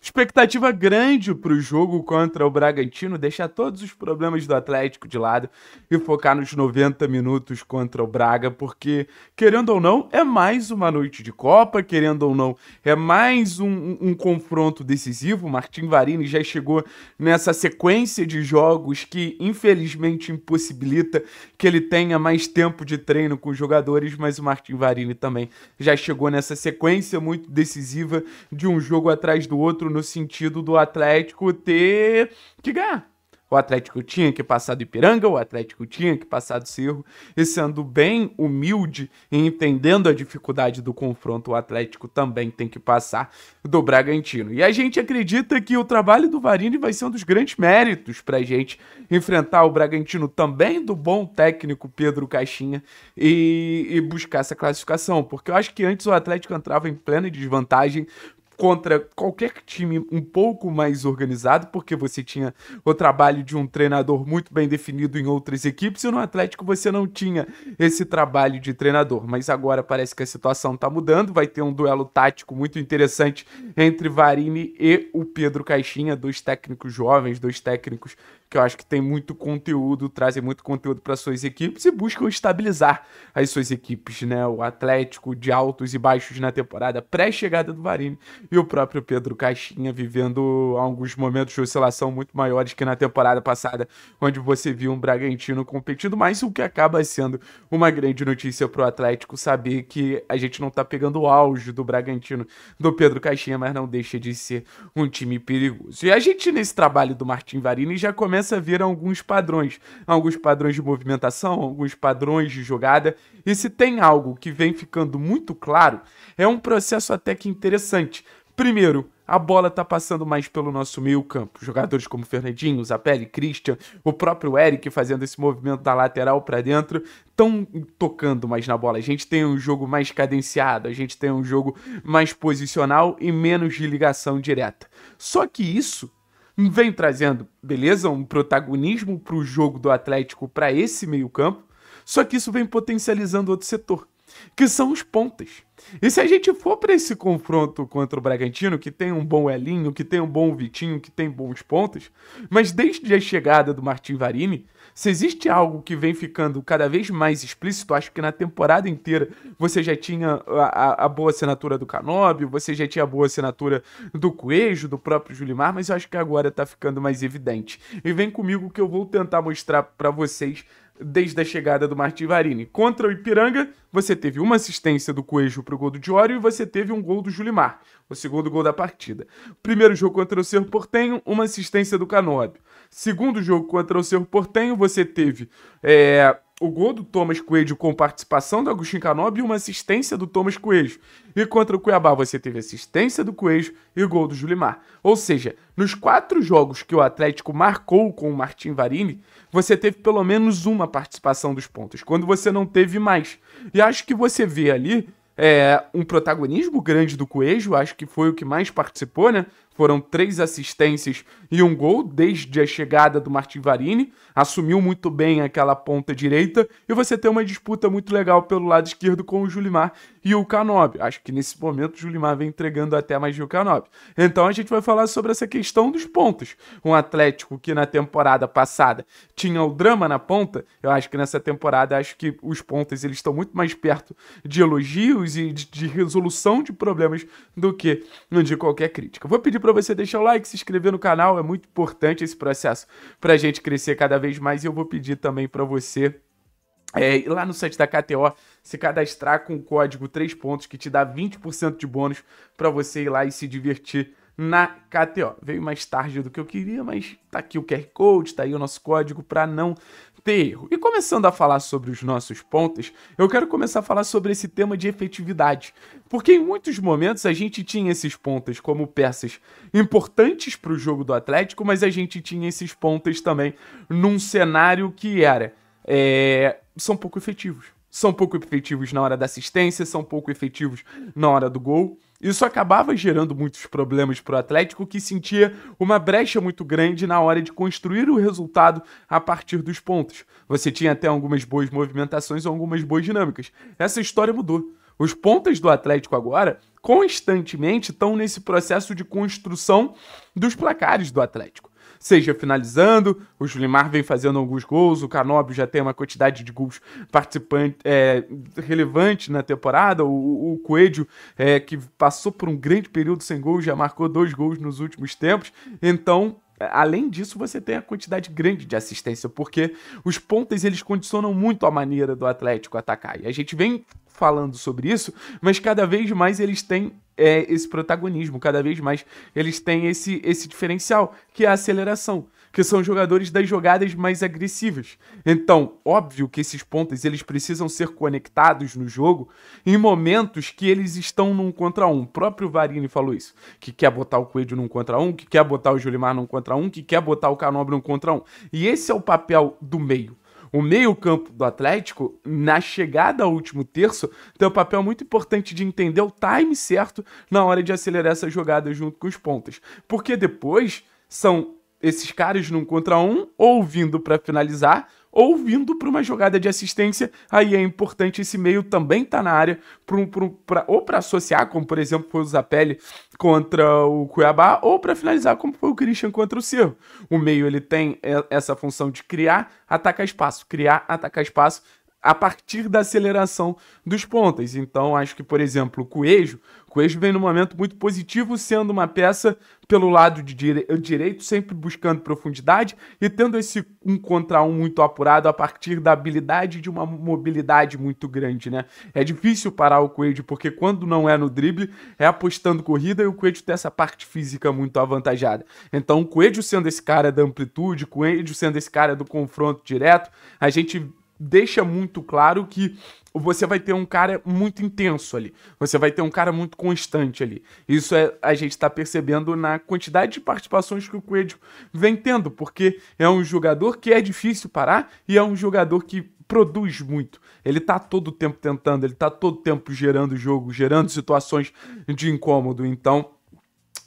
Expectativa grande para o jogo contra o Bragantino, deixar todos os problemas do Atlético de lado e focar nos 90 minutos contra o Braga, porque, querendo ou não, é mais uma noite de Copa, querendo ou não, é mais um, um, um confronto decisivo. Martim Varini já chegou nessa sequência de jogos que, infelizmente, impossibilita que ele tenha mais tempo de treino com os jogadores, mas o Martim Varini também já chegou nessa sequência muito decisiva de um jogo atrás do outro no sentido do Atlético ter que ganhar. O Atlético tinha que passar do Ipiranga, o Atlético tinha que passar do Cerro, e sendo bem humilde e entendendo a dificuldade do confronto, o Atlético também tem que passar do Bragantino. E a gente acredita que o trabalho do Varini vai ser um dos grandes méritos para a gente enfrentar o Bragantino também do bom técnico Pedro Caixinha e, e buscar essa classificação, porque eu acho que antes o Atlético entrava em plena desvantagem contra qualquer time um pouco mais organizado, porque você tinha o trabalho de um treinador muito bem definido em outras equipes, e no Atlético você não tinha esse trabalho de treinador. Mas agora parece que a situação está mudando, vai ter um duelo tático muito interessante entre Varini e o Pedro Caixinha, dois técnicos jovens, dois técnicos que eu acho que tem muito conteúdo, trazem muito conteúdo para suas equipes e buscam estabilizar as suas equipes, né? O Atlético de altos e baixos na temporada pré-chegada do Varini e o próprio Pedro Caixinha vivendo alguns momentos de oscilação muito maiores que na temporada passada, onde você viu um Bragantino competindo, mas o que acaba sendo uma grande notícia para o Atlético saber que a gente não está pegando o auge do Bragantino, do Pedro Caixinha, mas não deixa de ser um time perigoso. E a gente nesse trabalho do Martin Varini já começa começa a ver alguns padrões, alguns padrões de movimentação, alguns padrões de jogada. E se tem algo que vem ficando muito claro, é um processo até que interessante. Primeiro, a bola está passando mais pelo nosso meio campo. Jogadores como Fernandinho, Zapelli, Christian, o próprio Eric fazendo esse movimento da lateral para dentro, estão tocando mais na bola. A gente tem um jogo mais cadenciado, a gente tem um jogo mais posicional e menos de ligação direta. Só que isso vem trazendo, beleza, um protagonismo para o jogo do Atlético para esse meio-campo, só que isso vem potencializando outro setor, que são os pontas. E se a gente for para esse confronto contra o Bragantino, que tem um bom Elinho, que tem um bom Vitinho, que tem bons pontas, mas desde a chegada do Martin Varini, se existe algo que vem ficando cada vez mais explícito, acho que na temporada inteira você já tinha a, a, a boa assinatura do Canóbio, você já tinha a boa assinatura do Coelho, do próprio Julimar, mas eu acho que agora tá ficando mais evidente. E vem comigo que eu vou tentar mostrar para vocês desde a chegada do Varini Contra o Ipiranga, você teve uma assistência do Coelho para o gol do Diório e você teve um gol do Julimar, o segundo gol da partida. Primeiro jogo contra o Cerro Portenho, uma assistência do Canóbio. Segundo jogo contra o Cerro Portenho, você teve é, o gol do Thomas Coelho com participação do Agostinho Canobi e uma assistência do Thomas Coelho. E contra o Cuiabá você teve assistência do Coelho e gol do Julimar. Ou seja, nos quatro jogos que o Atlético marcou com o Martin Varini, você teve pelo menos uma participação dos pontos, quando você não teve mais. E acho que você vê ali é, um protagonismo grande do Coelho, acho que foi o que mais participou, né? Foram três assistências e um gol desde a chegada do Martin Varini. Assumiu muito bem aquela ponta direita. E você tem uma disputa muito legal pelo lado esquerdo com o Julimar e o Canobi. Acho que nesse momento o Julimar vem entregando até mais que o Canobi. Então a gente vai falar sobre essa questão dos pontos. Um Atlético que na temporada passada tinha o drama na ponta. Eu acho que nessa temporada acho que os pontos eles estão muito mais perto de elogios e de, de resolução de problemas do que de qualquer crítica. Vou pedir para você deixar o like, se inscrever no canal, é muito importante esse processo para a gente crescer cada vez mais. E eu vou pedir também para você é, lá no site da KTO, se cadastrar com o código 3 pontos, que te dá 20% de bônus para você ir lá e se divertir na KTO. Veio mais tarde do que eu queria, mas tá aqui o QR Code, tá aí o nosso código para não ter erro. E começando a falar sobre os nossos pontos, eu quero começar a falar sobre esse tema de efetividade. Porque em muitos momentos a gente tinha esses pontas como peças importantes para o jogo do Atlético, mas a gente tinha esses pontas também num cenário que era. É, são pouco efetivos. São pouco efetivos na hora da assistência, são pouco efetivos na hora do gol. Isso acabava gerando muitos problemas para o Atlético, que sentia uma brecha muito grande na hora de construir o resultado a partir dos pontos. Você tinha até algumas boas movimentações ou algumas boas dinâmicas. Essa história mudou. Os pontas do Atlético agora constantemente estão nesse processo de construção dos placares do Atlético seja finalizando. O Julimar vem fazendo alguns gols, o Canóbio já tem uma quantidade de gols participante é, relevante na temporada. O, o Coelho, é, que passou por um grande período sem gols, já marcou dois gols nos últimos tempos. Então, é, além disso, você tem a quantidade grande de assistência, porque os pontas eles condicionam muito a maneira do Atlético atacar. E a gente vem falando sobre isso, mas cada vez mais eles têm é, esse protagonismo, cada vez mais eles têm esse, esse diferencial, que é a aceleração. Que são jogadores das jogadas mais agressivas. Então, óbvio que esses pontos eles precisam ser conectados no jogo em momentos que eles estão num contra um. O próprio Varini falou isso: que quer botar o Coelho num contra um, que quer botar o Jolimar num contra um, que quer botar o Canobre num contra um. E esse é o papel do meio. O meio-campo do Atlético, na chegada ao último terço, tem um papel muito importante de entender o time certo na hora de acelerar essa jogada junto com os pontas. Porque depois são esses caras num contra um, ou vindo para finalizar, ou vindo para uma jogada de assistência. Aí é importante esse meio também tá na área, pra, pra, ou para associar, como por exemplo foi o Zapelli contra o Cuiabá, ou para finalizar, como foi o Christian contra o Cerro. O meio ele tem essa função de criar, atacar espaço, criar, atacar espaço, a partir da aceleração dos pontas. Então, acho que, por exemplo, o Coelho, Coelho vem num momento muito positivo, sendo uma peça pelo lado de dire direito, sempre buscando profundidade e tendo esse um contra um muito apurado a partir da habilidade de uma mobilidade muito grande, né? É difícil parar o Coelho, porque quando não é no drible, é apostando corrida e o Coelho tem essa parte física muito avantajada. Então, o Coelho sendo esse cara da amplitude, o Coelho sendo esse cara do confronto direto, a gente deixa muito claro que você vai ter um cara muito intenso ali. Você vai ter um cara muito constante ali. Isso é, a gente está percebendo na quantidade de participações que o Coelho vem tendo, porque é um jogador que é difícil parar e é um jogador que produz muito. Ele tá todo tempo tentando, ele tá todo tempo gerando jogo, gerando situações de incômodo. Então,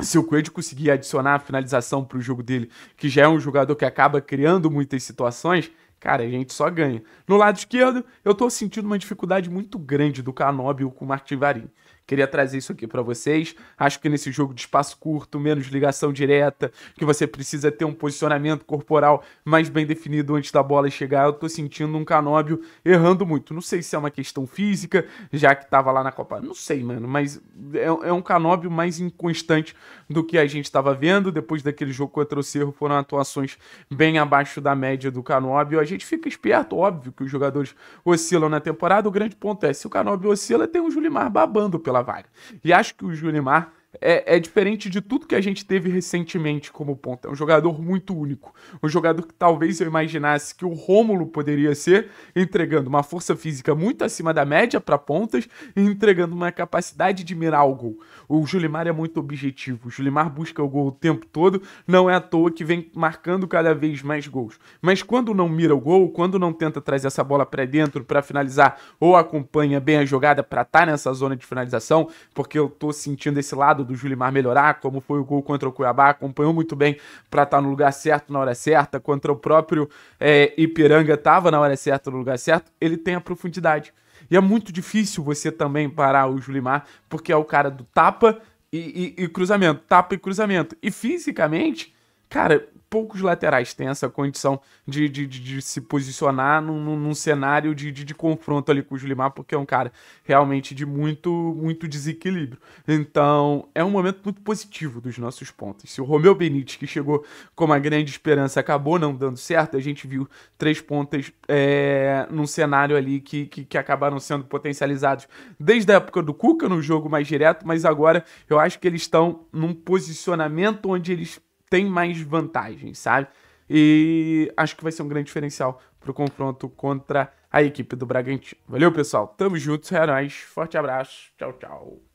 se o Coelho conseguir adicionar a finalização para o jogo dele, que já é um jogador que acaba criando muitas situações, Cara, a gente só ganha. No lado esquerdo, eu tô sentindo uma dificuldade muito grande do Canóbio com o Martivarin. Queria trazer isso aqui para vocês. Acho que nesse jogo de espaço curto, menos ligação direta, que você precisa ter um posicionamento corporal mais bem definido antes da bola chegar, eu tô sentindo um Canóbio errando muito. Não sei se é uma questão física, já que tava lá na Copa. Não sei, mano, mas é, é um Canóbio mais inconstante do que a gente estava vendo. Depois daquele jogo contra o Cerro, foram atuações bem abaixo da média do Canóbio. A gente fica esperto, óbvio, que os jogadores oscilam na temporada. O grande ponto é, se o Canóbio oscila, tem o Julimar babando pela vaga. E acho que o Julimar é, é, diferente de tudo que a gente teve recentemente como ponta. É um jogador muito único. Um jogador que talvez eu imaginasse que o Rômulo poderia ser, entregando uma força física muito acima da média para pontas e entregando uma capacidade de mirar o gol. O Julimar é muito objetivo. O Julimar busca o gol o tempo todo. Não é à toa que vem marcando cada vez mais gols. Mas quando não mira o gol, quando não tenta trazer essa bola para dentro para finalizar ou acompanha bem a jogada para estar tá nessa zona de finalização, porque eu tô sentindo esse lado lado do Julimar melhorar, como foi o gol contra o Cuiabá, acompanhou muito bem para estar tá no lugar certo na hora certa, contra o próprio é, Ipiranga estava na hora certa no lugar certo, ele tem a profundidade. E é muito difícil você também parar o Julimar, porque é o cara do tapa e, e, e cruzamento, tapa e cruzamento. E fisicamente, cara, poucos laterais têm essa condição de, de, de, de se posicionar num, num cenário de, de, de, confronto ali com o Julimar, porque é um cara realmente de muito, muito desequilíbrio. Então, é um momento muito positivo dos nossos pontos. Se o Romeu Benítez, que chegou com uma grande esperança, acabou não dando certo, a gente viu três pontas é, num cenário ali que, que, que acabaram sendo potencializados desde a época do Cuca, no jogo mais direto, mas agora eu acho que eles estão num posicionamento onde eles tem mais vantagens, sabe? E acho que vai ser um grande diferencial pro confronto contra a equipe do Bragantino. Valeu, pessoal. Tamo juntos, heróis. Forte abraço. Tchau, tchau.